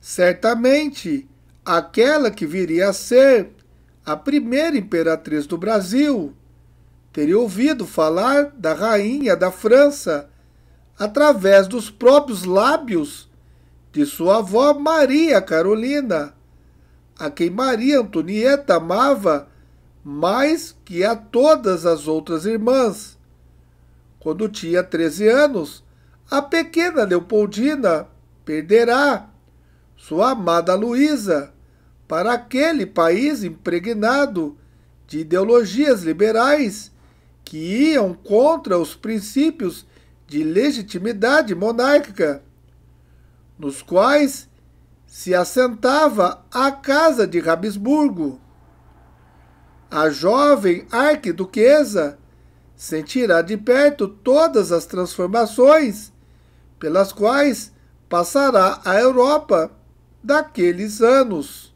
certamente aquela que viria a ser a primeira imperatriz do Brasil, teria ouvido falar da rainha da França através dos próprios lábios de sua avó Maria Carolina, a quem Maria Antonieta amava mais que a todas as outras irmãs. Quando tinha 13 anos, a pequena Leopoldina perderá sua amada Luísa para aquele país impregnado de ideologias liberais que iam contra os princípios de legitimidade monárquica, nos quais se assentava a Casa de Habsburgo. A jovem arquiduquesa sentirá de perto todas as transformações pelas quais passará a Europa daqueles anos.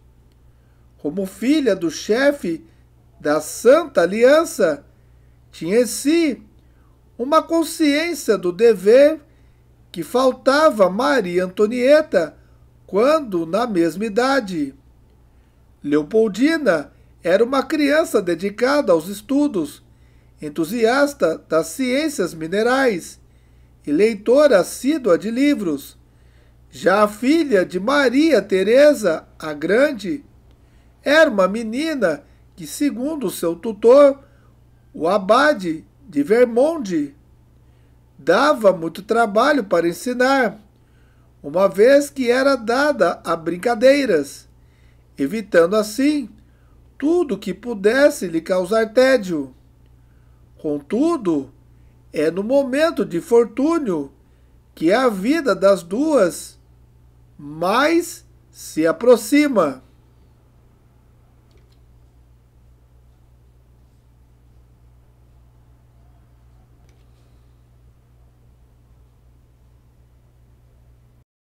Como filha do chefe da Santa Aliança, tinha em si uma consciência do dever que faltava Maria Antonieta quando na mesma idade. Leopoldina era uma criança dedicada aos estudos, entusiasta das ciências minerais e leitora assídua de livros já a filha de Maria Teresa, a Grande, era uma menina que, segundo seu tutor, o abade de Vermond, dava muito trabalho para ensinar, uma vez que era dada a brincadeiras, evitando assim tudo que pudesse lhe causar tédio. Contudo, é no momento de fortúnio que a vida das duas mais se aproxima.